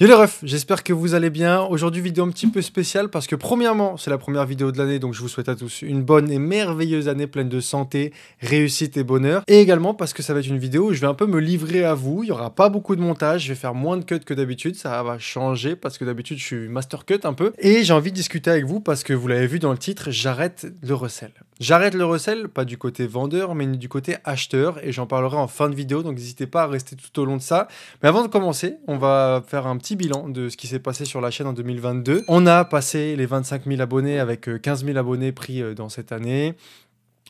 Yo les refs, j'espère que vous allez bien. Aujourd'hui, vidéo un petit peu spéciale parce que, premièrement, c'est la première vidéo de l'année, donc je vous souhaite à tous une bonne et merveilleuse année pleine de santé, réussite et bonheur. Et également parce que ça va être une vidéo où je vais un peu me livrer à vous. Il n'y aura pas beaucoup de montage, je vais faire moins de cuts que d'habitude. Ça va changer parce que d'habitude, je suis master cut un peu. Et j'ai envie de discuter avec vous parce que vous l'avez vu dans le titre, j'arrête le recel. J'arrête le recel, pas du côté vendeur, mais du côté acheteur. Et j'en parlerai en fin de vidéo, donc n'hésitez pas à rester tout au long de ça. Mais avant de commencer, on va faire un petit petit bilan de ce qui s'est passé sur la chaîne en 2022. On a passé les 25 000 abonnés avec 15 euh, 000 abonnés pris euh, dans cette année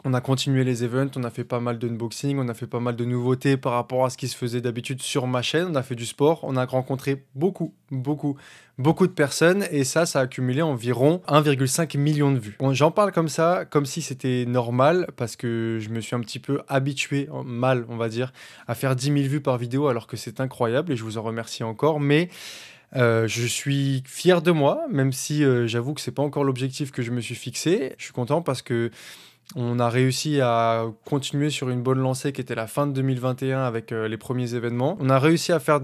on a continué les events, on a fait pas mal d'unboxing, on a fait pas mal de nouveautés par rapport à ce qui se faisait d'habitude sur ma chaîne, on a fait du sport, on a rencontré beaucoup, beaucoup, beaucoup de personnes et ça, ça a accumulé environ 1,5 million de vues. J'en parle comme ça, comme si c'était normal parce que je me suis un petit peu habitué, mal on va dire, à faire 10 000 vues par vidéo alors que c'est incroyable et je vous en remercie encore, mais... Euh, je suis fier de moi, même si euh, j'avoue que c'est pas encore l'objectif que je me suis fixé. Je suis content parce que on a réussi à continuer sur une bonne lancée qui était la fin de 2021 avec euh, les premiers événements. On a réussi à faire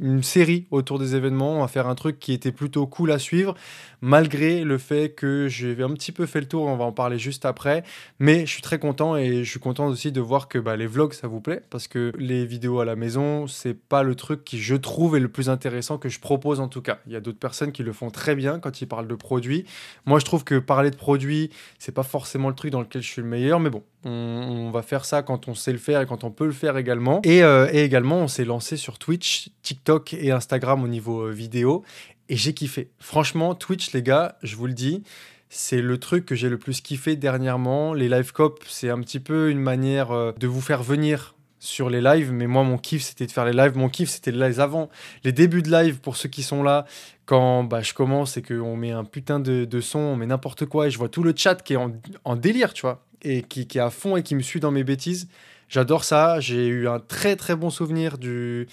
une série autour des événements, à faire un truc qui était plutôt cool à suivre, malgré le fait que j'ai un petit peu fait le tour, on va en parler juste après. Mais je suis très content et je suis content aussi de voir que bah, les vlogs, ça vous plaît, parce que les vidéos à la maison, c'est pas le truc qui, je trouve, est le plus intéressant que je propose en tout cas. Il y a d'autres personnes qui le font très bien quand ils parlent de produits. Moi, je trouve que parler de produits, c'est pas forcément le truc dans je suis le meilleur, mais bon, on, va faire ça quand on sait le faire et quand on peut le faire également. Et, euh, également, on s'est lancé sur Twitch, TikTok et Instagram au niveau euh, vidéo, et j'ai kiffé. Franchement, Twitch, les gars, je vous le dis, c'est le truc que j'ai le plus kiffé dernièrement. Les live cop, c'est un petit peu une manière euh, de vous faire venir sur les lives, mais moi, mon kiff, c'était de faire les lives. Mon kiff, c'était les lives avant, les débuts de live pour ceux qui sont là. Quand bah, je commence et qu'on met un putain de, de son, on met n'importe quoi et je vois tout le chat qui est en, délire, tu vois, et qui, qui, est à fond et qui me suit dans mes bêtises. J'adore ça. J'ai eu un très très bon souvenir du,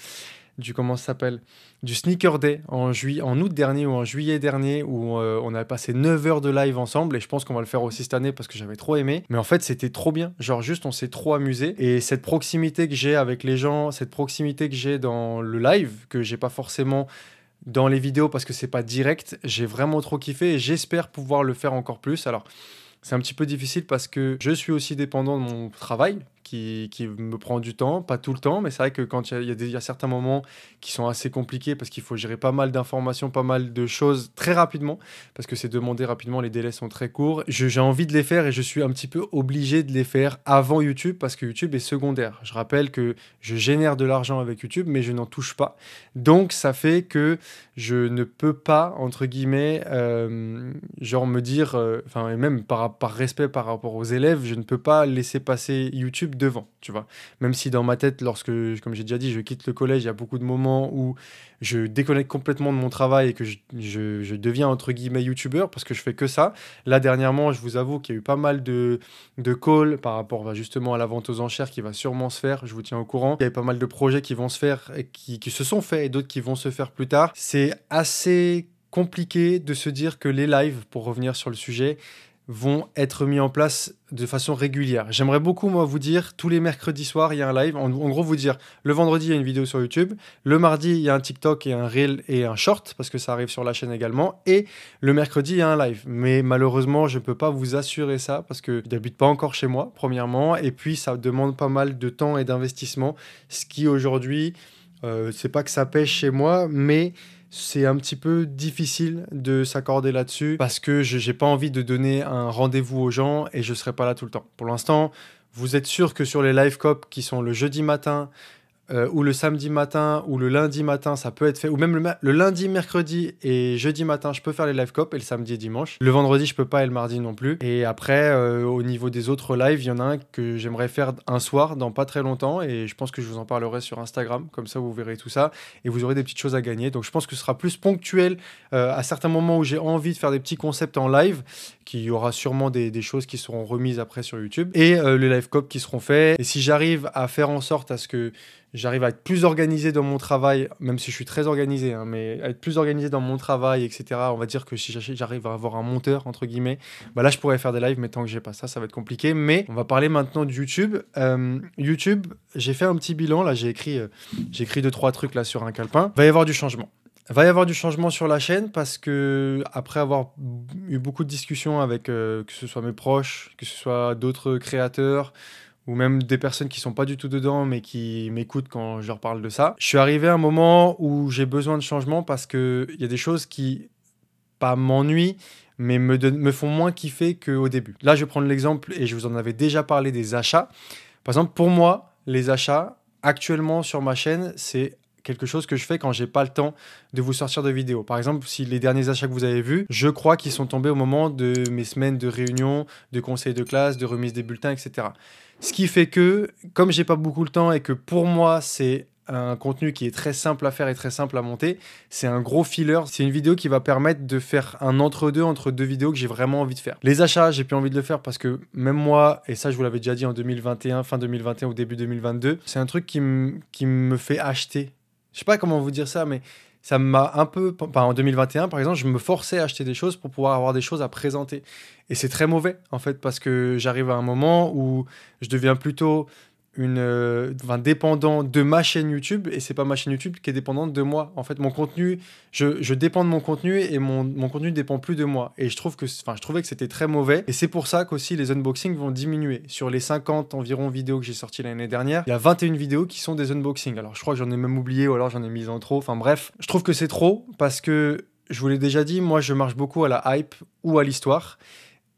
du comment ça s'appelle du Sneaker Day en, en août dernier ou en juillet dernier où euh, on a passé 9 heures de live ensemble et je pense qu'on va le faire aussi cette année parce que j'avais trop aimé. Mais en fait, c'était trop bien. Genre, juste, on s'est trop amusé. Et cette proximité que j'ai avec les gens, cette proximité que j'ai dans le live, que j'ai pas forcément dans les vidéos parce que c'est pas direct, j'ai vraiment trop kiffé et j'espère pouvoir le faire encore plus. Alors, c'est un petit peu difficile parce que je suis aussi dépendant de mon travail, qui, me prend du temps, pas tout le temps, mais c'est vrai que quand il y, a certains moments qui sont assez compliqués parce qu'il faut gérer pas mal d'informations, pas mal de choses très rapidement, parce que c'est demandé rapidement, les délais sont très courts. J'ai envie de les faire et je suis un petit peu obligé de les faire avant YouTube parce que YouTube est secondaire. Je rappelle que je génère de l'argent avec YouTube, mais je n'en touche pas. Donc ça fait que je ne peux pas, entre guillemets, euh, genre me dire, euh, enfin, et même par, par respect par rapport aux élèves, je ne peux pas laisser passer YouTube devant, tu vois. Même si dans ma tête, lorsque, comme j'ai déjà dit, je quitte le collège, il y a beaucoup de moments où je déconnecte complètement de mon travail et que je, je, deviens entre guillemets youtubeur parce que je fais que ça. Là, dernièrement, je vous avoue qu'il y a eu pas mal de, de calls par rapport bah, justement à la vente aux enchères qui va sûrement se faire. Je vous tiens au courant. Il y a eu pas mal de projets qui vont se faire, et qui, qui se sont faits et d'autres qui vont se faire plus tard. C'est assez compliqué de se dire que les lives, pour revenir sur le sujet, vont être mis en place de façon régulière. J'aimerais beaucoup, moi, vous dire, tous les mercredis soirs, il y a un live. En, gros, vous dire, le vendredi, il y a une vidéo sur YouTube. Le mardi, il y a un TikTok et un Reel et un Short, parce que ça arrive sur la chaîne également. Et le mercredi, il y a un live. Mais malheureusement, je ne peux pas vous assurer ça, parce que je n'habite pas encore chez moi, premièrement. Et puis, ça demande pas mal de temps et d'investissement, ce qui, aujourd'hui, euh, c'est pas que ça pêche chez moi, mais c'est un petit peu difficile de s'accorder là-dessus parce que je n'ai pas envie de donner un rendez-vous aux gens et je ne serai pas là tout le temps. Pour l'instant, vous êtes sûr que sur les live cop qui sont le jeudi matin euh, ou le samedi matin ou le lundi matin, ça peut être fait. Ou même le, lundi, mercredi et jeudi matin, je peux faire les live cop et le samedi et dimanche. Le vendredi, je peux pas et le mardi non plus. Et après, euh, au niveau des autres lives, il y en a un que j'aimerais faire un soir dans pas très longtemps et je pense que je vous en parlerai sur Instagram. Comme ça, vous verrez tout ça et vous aurez des petites choses à gagner. Donc, je pense que ce sera plus ponctuel euh, à certains moments où j'ai envie de faire des petits concepts en live, qu'il y aura sûrement des, choses qui seront remises après sur YouTube et les live cop qui seront faits. Et si j'arrive à faire en sorte à ce que j'arrive à être plus organisé dans mon travail, même si je suis très organisé, hein, mais à être plus organisé dans mon travail, etc. On va dire que si j'arrive à avoir un monteur, entre guillemets, bah là, je pourrais faire des lives, mais tant que j'ai pas ça, ça va être compliqué. Mais on va parler maintenant de YouTube. Euh, YouTube, j'ai fait un petit bilan, là, euh, j'ai écrit, deux, trois trucs là sur un calepin. Va y avoir du changement va y avoir du changement sur la chaîne parce que après avoir eu beaucoup de discussions avec euh, que ce soit mes proches, que ce soit d'autres créateurs ou même des personnes qui sont pas du tout dedans mais qui m'écoutent quand je leur parle de ça. Je suis arrivé à un moment où j'ai besoin de changement parce que il y a des choses qui pas m'ennuient mais me, me font moins kiffer qu'au début. Là, je vais prendre l'exemple et je vous en avais déjà parlé des achats. Par exemple, pour moi, les achats actuellement sur ma chaîne, c'est quelque chose que je fais quand j'ai pas le temps de vous sortir de vidéos. Par exemple, si les derniers achats que vous avez vus, je crois qu'ils sont tombés au moment de mes semaines de réunion, de conseils de classe, de remise des bulletins, etc. Ce qui fait que, comme j'ai pas beaucoup le temps et que pour moi c'est un contenu qui est très simple à faire et très simple à monter. C'est un gros filler. C'est une vidéo qui va permettre de faire un entre-deux entre deux vidéos que j'ai vraiment envie de faire. Les achats, j'ai plus envie de le faire parce que même moi, et ça je vous l'avais déjà dit en 2021, fin 2021 ou début 2022, c'est un truc qui, qui me fait acheter je sais pas comment vous dire ça, mais ça m'a un peu. en 2021, par exemple, je me forçais à acheter des choses pour pouvoir avoir des choses à présenter. Et c'est très mauvais, en fait, parce que j'arrive à un moment où je deviens plutôt une, euh, dépendant de ma chaîne YouTube et c'est pas ma chaîne YouTube qui est dépendante de moi. En fait, mon contenu, je, je dépends de mon contenu et mon, mon, contenu dépend plus de moi. Et je trouve que, enfin, je trouvais que c'était très mauvais. Et c'est pour ça qu'aussi les unboxings vont diminuer. Sur les 50 environ vidéos que j'ai sorties l'année dernière, il y a 21 vidéos qui sont des unboxings. Alors, je crois que j'en ai même oublié ou alors j'en ai mis en trop. Enfin, bref, je trouve que c'est trop parce que je vous l'ai déjà dit, moi, je marche beaucoup à la hype ou à l'histoire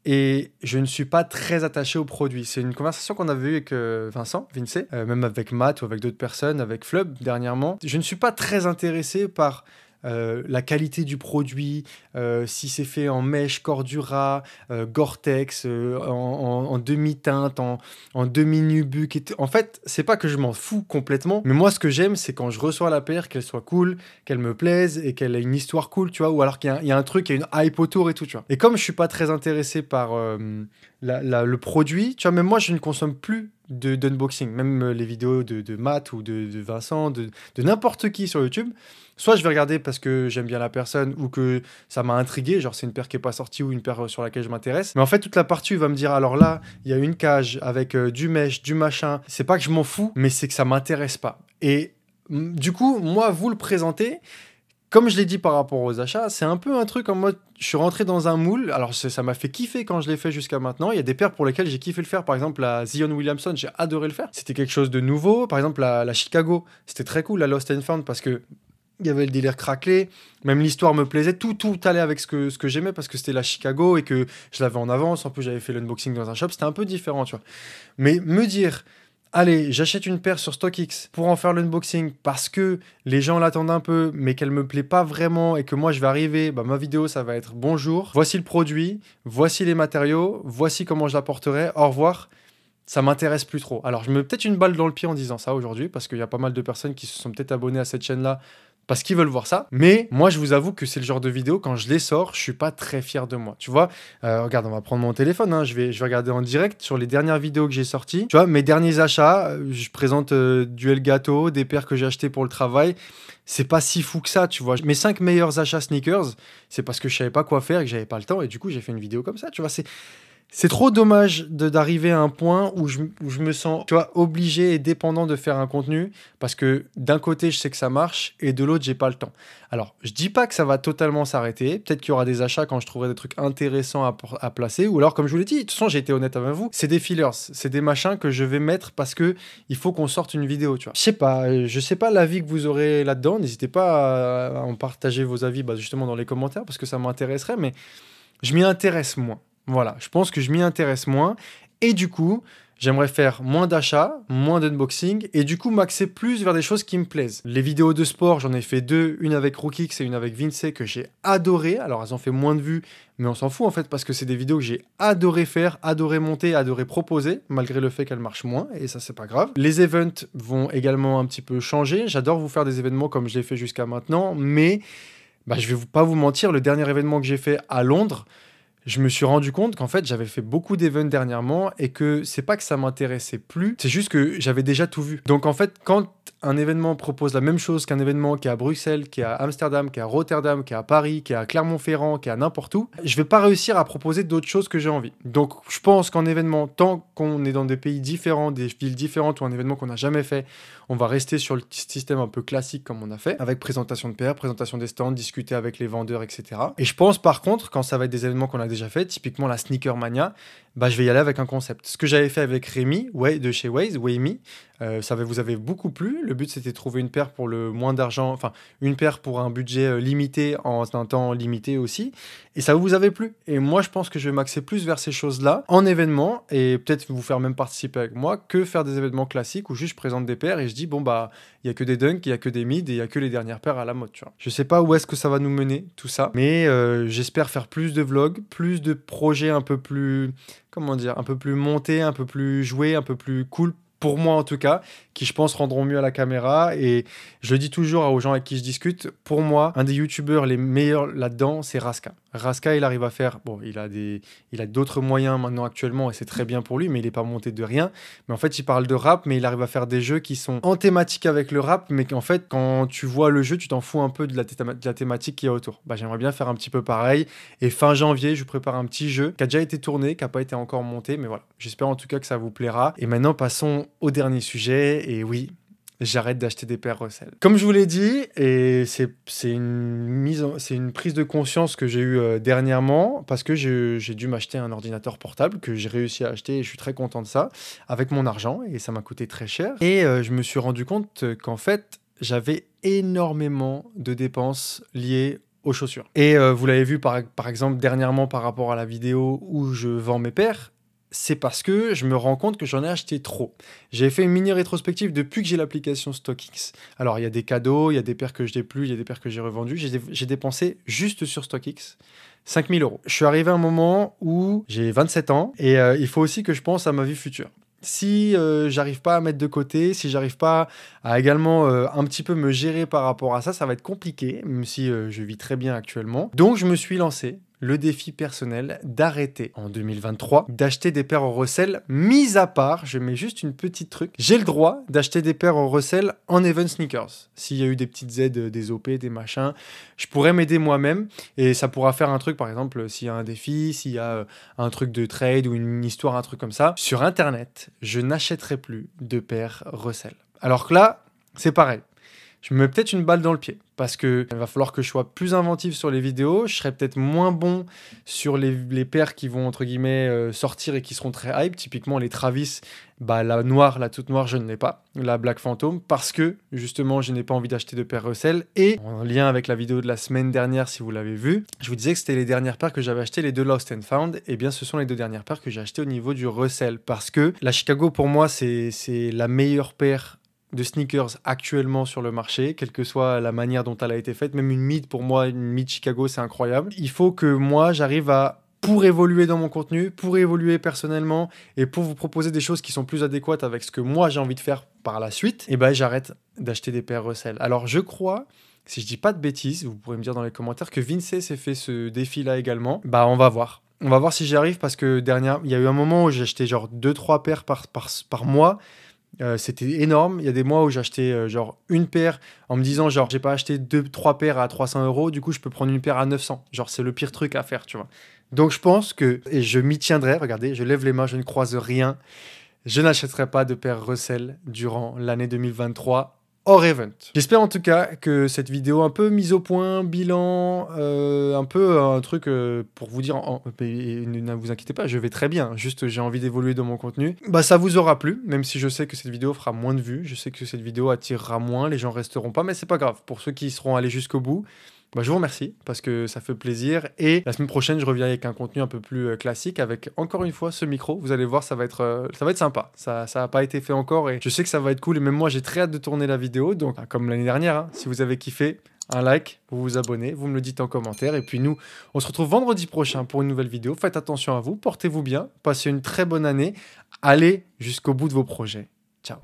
et je ne suis pas très attaché au produit. C'est une conversation qu'on avait eue avec euh, Vincent, Vince, euh, même avec Matt ou avec d'autres personnes, avec Flub dernièrement. Je ne suis pas très intéressé par euh, la qualité du produit, euh, si c'est fait en mèche Cordura, euh, Gore-Tex, en, demi-teinte, en, demi-nubuck. En, en, fait, c'est pas que je m'en fous complètement, mais moi, ce que j'aime, c'est quand je reçois la paire, qu'elle soit cool, qu'elle me plaise et qu'elle ait une histoire cool, tu vois, ou alors qu'il y, a un truc, il y a une hype autour et tout, tu vois. Et comme je suis pas très intéressé par le produit. Tu vois, même moi, je ne consomme plus de d'unboxing, même euh, les vidéos de, de Matt ou de, Vincent, de, n'importe qui sur YouTube. Soit je vais regarder parce que j'aime bien la personne ou que ça m'a intrigué, genre c'est une paire qui n'est pas sortie ou une paire euh, sur laquelle je m'intéresse. Mais en fait, toute la partie va me dire alors là, il y a une cage avec euh, du mèche, du machin. C'est pas que je m'en fous, mais c'est que ça m'intéresse pas. Et du coup, moi, vous le présenter, comme je l'ai dit par rapport aux achats, c'est un peu un truc en mode, je suis rentré dans un moule. Alors ça m'a fait kiffer quand je l'ai fait jusqu'à maintenant. Il y a des paires pour lesquelles j'ai kiffé le faire. Par exemple, la Zion Williamson, j'ai adoré le faire. C'était quelque chose de nouveau. Par exemple, la, la Chicago, c'était très cool, la Lost and Found, parce que il y avait le délire craquelé, même l'histoire me plaisait, tout, tout allait avec ce que, ce que j'aimais parce que c'était la Chicago et que je l'avais en avance, en plus j'avais fait l'unboxing dans un shop, c'était un peu différent, tu vois. Mais me dire, allez, j'achète une paire sur StockX pour en faire l'unboxing parce que les gens l'attendent un peu, mais qu'elle me plaît pas vraiment et que moi je vais arriver, bah, ma vidéo ça va être bonjour, voici le produit, voici les matériaux, voici comment je l'apporterai, au revoir ça m'intéresse plus trop. Alors je me mets peut-être une balle dans le pied en disant ça aujourd'hui, parce qu'il y a pas mal de personnes qui se sont peut-être abonnées à cette chaîne-là parce qu'ils veulent voir ça. Mais moi, je vous avoue que c'est le genre de vidéo, quand je les sors, je suis pas très fier de moi. Tu vois, euh, regarde, on va prendre mon téléphone, hein. je, vais, je vais regarder en direct sur les dernières vidéos que j'ai sorties. Tu vois, mes derniers achats, euh, je présente duel euh, du des paires que j'ai achetées pour le travail. C'est pas si fou que ça, tu vois. Mes 5 meilleurs achats sneakers, c'est parce que je savais pas quoi faire que j'avais pas le temps. Et du coup, j'ai fait une vidéo comme ça, tu vois. C'est c'est trop dommage de, d'arriver à un point où je, me sens tu vois, obligé et dépendant de faire un contenu parce que d'un côté, je sais que ça marche et de l'autre, j'ai pas le temps. Alors, je dis pas que ça va totalement s'arrêter. Peut-être qu'il y aura des achats quand je trouverai des trucs intéressants à, placer. Ou alors, comme je vous l'ai dit, de toute façon, j'ai été honnête avec vous, c'est des fillers, c'est des machins que je vais mettre parce que il faut qu'on sorte une vidéo, tu vois. Je sais pas, euh, je sais pas l'avis que vous aurez là-dedans. N'hésitez pas à en partager vos avis bah, justement dans les commentaires parce que ça m'intéresserait, mais je m'y intéresse moins. Voilà, je pense que je m'y intéresse moins. Et du coup, j'aimerais faire moins d'achats, moins d'unboxing, et du coup m'axer plus vers des choses qui me plaisent. Les vidéos de sport, j'en ai fait deux, une avec Rookix et une avec Vince que j'ai adoré. Alors elles ont fait moins de vues, mais on s'en fout en fait parce que c'est des vidéos que j'ai adoré faire, adoré monter, adoré proposer, malgré le fait qu'elles marchent moins, et ça c'est pas grave. Les events vont également un petit peu changer. J'adore vous faire des événements comme je l'ai fait jusqu'à maintenant, mais bah, je vais pas vous mentir, le dernier événement que j'ai fait à Londres, je me suis rendu compte qu'en fait, j'avais fait beaucoup d'événements dernièrement et que c'est pas que ça m'intéressait plus, c'est juste que j'avais déjà tout vu. Donc en fait, quand un événement propose la même chose qu'un événement qui est à Bruxelles, qui est à Amsterdam, qui est à Rotterdam, qui est à Paris, qui est à Clermont-Ferrand, qui est à n'importe où, je vais pas réussir à proposer d'autres choses que j'ai envie. Donc je pense qu'en événement, tant qu'on est dans des pays différents, des villes différentes ou un événement qu'on n'a jamais fait, on va rester sur le système un peu classique comme on a fait, avec présentation de PR, présentation des stands, discuter avec les vendeurs, etc. Et je pense par contre, quand ça va être des événements qu'on a déjà fait, typiquement la Sneaker Mania, bah, je vais y aller avec un concept. Ce que j'avais fait avec Rémi de chez Waze, Waymi, euh, ça vous avait beaucoup plu. Le but, c'était de trouver une paire pour le moins d'argent, enfin, une paire pour un budget euh, limité en un temps limité aussi. Et ça vous avait plu. Et moi, je pense que je vais m'axer plus vers ces choses-là en événement et peut-être vous faire même participer avec moi que faire des événements classiques où juste je présente des paires et je dis, bon, bah, il n'y a que des dunks, il y a que des mids et il y a que les dernières paires à la mode, tu vois. Je sais pas où est-ce que ça va nous mener, tout ça, mais euh, j'espère faire plus de vlogs, plus de projets un peu plus comment dire, un peu plus monté, un peu plus joué, un peu plus cool pour moi en tout cas, qui je pense rendront mieux à la caméra. Et je le dis toujours aux gens avec qui je discute, pour moi, un des youtubeurs les meilleurs là-dedans, c'est Raska. Raska, il arrive à faire. Bon, il a des, il a d'autres moyens maintenant actuellement et c'est très bien pour lui, mais il n'est pas monté de rien. Mais en fait, il parle de rap, mais il arrive à faire des jeux qui sont en thématique avec le rap, mais qu'en fait, quand tu vois le jeu, tu t'en fous un peu de la, de la thématique qui est autour. Bah, j'aimerais bien faire un petit peu pareil. Et fin janvier, je prépare un petit jeu qui a déjà été tourné, qui n'a pas été encore monté, mais voilà. J'espère en tout cas que ça vous plaira. Et maintenant, passons au dernier sujet. Et oui, j'arrête d'acheter des paires Russell. Comme je vous l'ai dit, et c'est une, prise de conscience que j'ai eue euh, dernièrement, parce que j'ai dû m'acheter un ordinateur portable que j'ai réussi à acheter, et je suis très content de ça, avec mon argent, et ça m'a coûté très cher. Et euh, je me suis rendu compte qu'en fait, j'avais énormément de dépenses liées aux chaussures. Et euh, vous l'avez vu par, par exemple dernièrement par rapport à la vidéo où je vends mes paires, c'est parce que je me rends compte que j'en ai acheté trop. J'ai fait une mini rétrospective depuis que j'ai l'application StockX. Alors, il y a des cadeaux, il y a des paires que je n'ai plus, il y a des paires que j'ai revendues. J'ai dépensé juste sur StockX 5000 euros. Je suis arrivé à un moment où j'ai 27 ans et euh, il faut aussi que je pense à ma vie future si euh, j'arrive pas à mettre de côté, si j'arrive pas à également euh, un petit peu me gérer par rapport à ça, ça va être compliqué, même si je vis très bien actuellement. Donc je me suis lancé le défi personnel d'arrêter en 2023 d'acheter des paires au recel, mis à part, je mets juste une petite truc, j'ai le droit d'acheter des paires au recel en Even Sneakers. S'il y a eu des petites aides, euh, des OP, des machins, je pourrais m'aider moi-même et ça pourra faire un truc, par exemple, s'il y a un défi, s'il y a euh, un truc de trade ou une histoire, un truc comme ça. Sur Internet, je n'achèterai plus de paires recel. Alors que là, c'est pareil je me mets peut-être une balle dans le pied parce que il va falloir que je sois plus inventif sur les vidéos, je serai peut-être moins bon sur les, les paires qui vont entre guillemets euh, sortir et qui seront très hype, typiquement les Travis, bah la noire, la toute noire, je ne l'ai pas, la Black Phantom parce que justement, je n'ai pas envie d'acheter de paires Russell et en lien avec la vidéo de la semaine dernière si vous l'avez vue, je vous disais que c'était les dernières paires que j'avais achetées, les deux Lost and Found et eh bien ce sont les deux dernières paires que j'ai achetées au niveau du Russell parce que la Chicago pour moi c'est la meilleure paire de sneakers actuellement sur le marché, quelle que soit la manière dont elle a été faite. Même une mid, pour moi, une mid Chicago, c'est incroyable. Il faut que moi, j'arrive à pour évoluer dans mon contenu, pour évoluer personnellement et pour vous proposer des choses qui sont plus adéquates avec ce que moi j'ai envie de faire par la suite, et eh ben j'arrête d'acheter des paires Russell. Alors je crois, si je dis pas de bêtises, vous pourrez me dire dans les commentaires que Vincey s'est fait ce défi là également. Bah on va voir. On va voir si j'y arrive parce que dernière, il y a eu un moment où j'ai acheté genre 2 3 paires par, par, par mois euh, c'était énorme. Il y a des mois où j'achetais euh, genre une paire en me disant genre j'ai pas acheté deux, trois paires à 300 euros, du coup je peux prendre une paire à 900. Genre c'est le pire truc à faire, tu vois. Donc je pense que, et je m'y tiendrai, regardez, je lève les mains, je ne croise rien. Je n'achèterai pas de paire Russell durant l'année 2023. J'espère en tout cas que cette vidéo un peu mise au point, bilan, euh, un peu euh, un truc euh, pour vous dire, ne vous inquiétez pas, je vais très bien, juste j'ai envie d'évoluer dans mon contenu, bah ça vous aura plu, même si je sais que cette vidéo fera moins de vues, je sais que cette vidéo attirera moins, les gens resteront pas, mais c'est pas grave, pour ceux qui seront allés jusqu'au bout, bah, je vous remercie parce que ça fait plaisir. Et la semaine prochaine, je reviens avec un contenu un peu plus euh, classique avec encore une fois ce micro. Vous allez voir, ça va être, euh, ça va être sympa. Ça n'a pas été fait encore et je sais que ça va être cool. Et même moi, j'ai très hâte de tourner la vidéo. Donc, ah, comme l'année dernière, hein, si vous avez kiffé, un like, vous vous abonnez, vous me le dites en commentaire. Et puis nous, on se retrouve vendredi prochain pour une nouvelle vidéo. Faites attention à vous, portez-vous bien, passez une très bonne année, allez jusqu'au bout de vos projets. Ciao